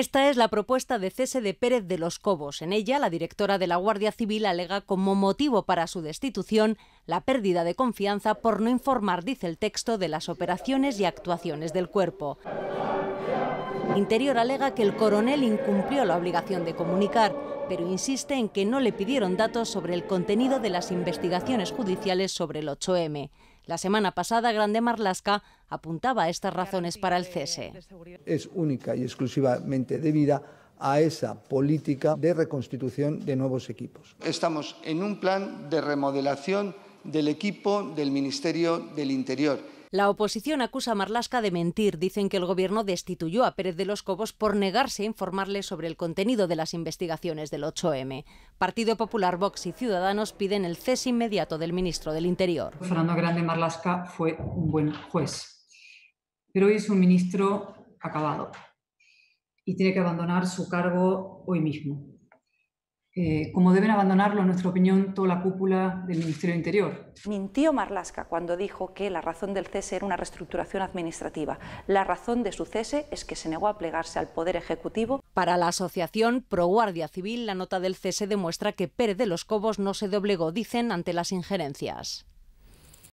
Esta es la propuesta de cese de Pérez de los Cobos. En ella, la directora de la Guardia Civil alega como motivo para su destitución la pérdida de confianza por no informar, dice el texto, de las operaciones y actuaciones del cuerpo. Interior alega que el coronel incumplió la obligación de comunicar, pero insiste en que no le pidieron datos sobre el contenido de las investigaciones judiciales sobre el 8M. La semana pasada, Grande Marlasca apuntaba a estas razones para el cese. Es única y exclusivamente debida a esa política de reconstitución de nuevos equipos. Estamos en un plan de remodelación del equipo del Ministerio del Interior la oposición acusa a Marlasca de mentir. Dicen que el gobierno destituyó a Pérez de los Cobos por negarse a informarle sobre el contenido de las investigaciones del 8M. Partido Popular, Vox y Ciudadanos piden el cese inmediato del ministro del Interior. Pues Fernando Grande Marlasca fue un buen juez, pero hoy es un ministro acabado y tiene que abandonar su cargo hoy mismo. Eh, como deben abandonarlo, en nuestra opinión, toda la cúpula del Ministerio de Interior. Mintió Marlasca cuando dijo que la razón del cese era una reestructuración administrativa. La razón de su cese es que se negó a plegarse al Poder Ejecutivo. Para la Asociación Pro Guardia Civil, la nota del cese demuestra que Pérez de los Cobos no se doblegó, dicen, ante las injerencias.